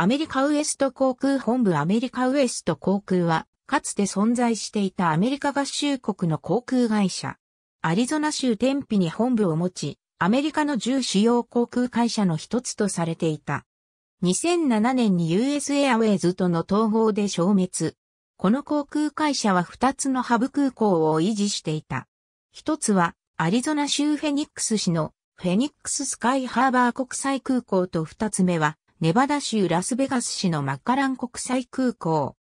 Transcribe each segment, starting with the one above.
アメリカウエスト航空本部アメリカウエスト航空は、かつて存在していたアメリカ合衆国の航空会社。アリゾナ州天日に本部を持ち、アメリカの10主要航空会社の一つとされていた。2007年に US i r ウェイズとの統合で消滅。この航空会社は2つのハブ空港を維持していた。一つは、アリゾナ州フェニックス市のフェニックススカイハーバー国際空港と二つ目は、ネバダ州ラスベガス市のマッカラン国際空港。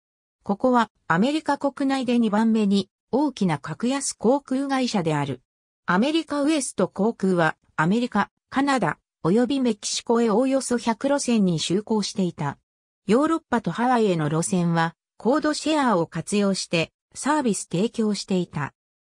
ここはアメリカ国内で2番目に大きな格安航空会社である。アメリカウエスト航空はアメリカ、カナダ、及びメキシコへおおよそ100路線に就航していた。ヨーロッパとハワイへの路線はコードシェアを活用してサービス提供していた。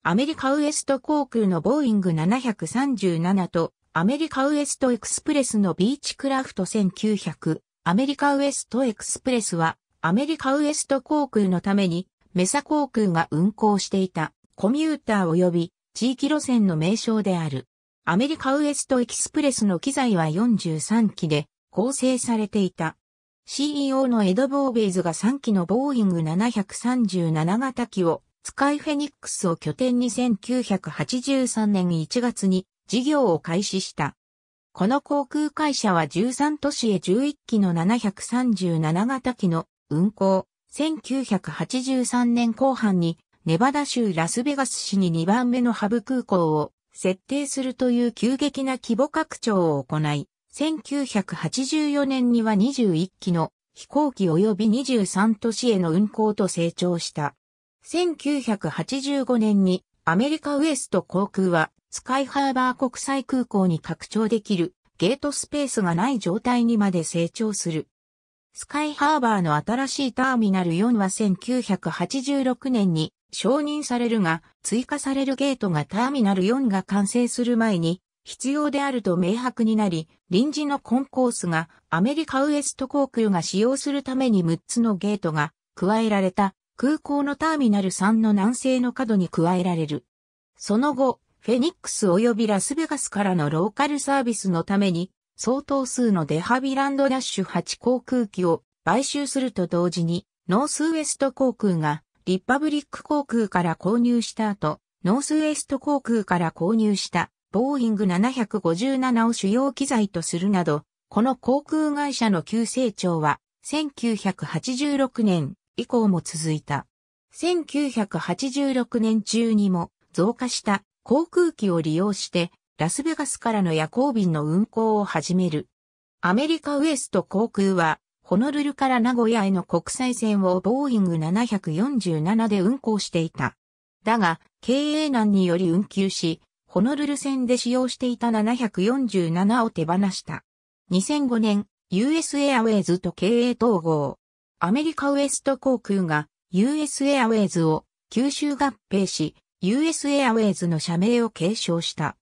アメリカウエスト航空のボーイング737とアメリカウエストエクスプレスのビーチクラフト1900。アメリカウエストエクスプレスは、アメリカウエスト航空のために、メサ航空が運航していた、コミューター及び地域路線の名称である。アメリカウエストエクスプレスの機材は43機で構成されていた。CEO のエド・ボーベイズが3機のボーイング737型機を、スカイフェニックスを拠点に1983年1月に事業を開始した。この航空会社は13都市へ11機の737型機の運航、1983年後半にネバダ州ラスベガス市に2番目のハブ空港を設定するという急激な規模拡張を行い、1984年には21機の飛行機及び23都市への運航と成長した。1985年にアメリカウエスト航空はスカイハーバー国際空港に拡張できるゲートスペースがない状態にまで成長する。スカイハーバーの新しいターミナル4は1986年に承認されるが、追加されるゲートがターミナル4が完成する前に必要であると明白になり、臨時のコンコースがアメリカウエスト航空が使用するために6つのゲートが加えられた空港のターミナル3の南西の角に加えられる。その後、フェニックス及びラスベガスからのローカルサービスのために、相当数のデハビランドダッシュ8航空機を買収すると同時に、ノースウエスト航空がリパブリック航空から購入した後、ノースウエスト航空から購入したボーイング757を主要機材とするなど、この航空会社の急成長は1986年以降も続いた。1986年中にも増加した航空機を利用してラスベガスからの夜行便の運航を始める。アメリカウエスト航空は、ホノルルから名古屋への国際線をボーイング747で運航していた。だが、経営難により運休し、ホノルル線で使用していた747を手放した。2005年、US i r ウェイズと経営統合。アメリカウエスト航空が US i r ウェイズを吸収合併し、US i r ウェイズの社名を継承した。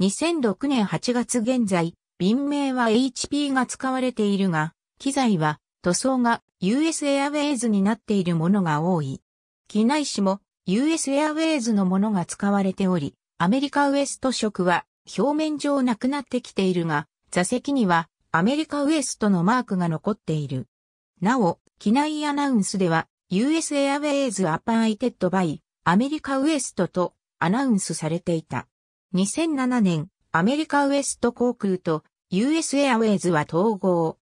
2006年8月現在、便名は HP が使われているが、機材は塗装が US i r ウェイズになっているものが多い。機内紙も US i r ウェイズのものが使われており、アメリカウエスト色は表面上なくなってきているが、座席にはアメリカウエストのマークが残っている。なお、機内アナウンスでは US エアウェイズアパンイテッドバイアメリカウエストとアナウンスされていた。2007年、アメリカウエスト航空と US エアウェイズは統合。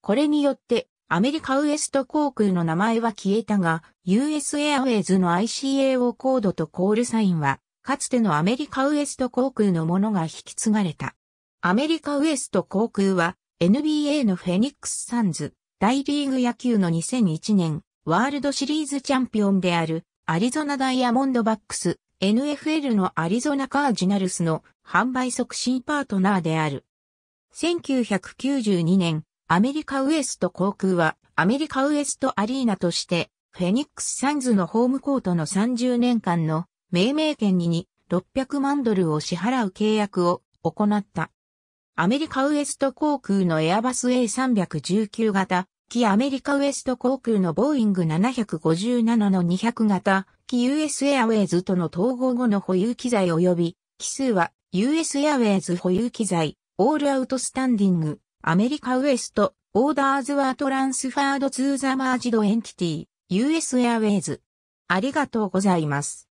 これによって、アメリカウエスト航空の名前は消えたが、US エアウェイズの ICAO コードとコールサインは、かつてのアメリカウエスト航空のものが引き継がれた。アメリカウエスト航空は、NBA のフェニックスサンズ、大リーグ野球の2001年、ワールドシリーズチャンピオンであるアリゾナダイヤモンドバックス、NFL のアリゾナカージナルスの販売促進パートナーである。1992年、アメリカウエスト航空はアメリカウエストアリーナとしてフェニックスサンズのホームコートの30年間の命名権に600万ドルを支払う契約を行った。アメリカウエスト航空のエアバス A319 型機アメリカウエスト航空のボーイング757の200型、機 US エアウェイズとの統合後の保有機材及び、機数は US エアウェイズ保有機材、オールアウトスタンディング、アメリカウエスト、オーダーズはトランスファードツーザマージドエンティティ、US エアウェイズ。ありがとうございます。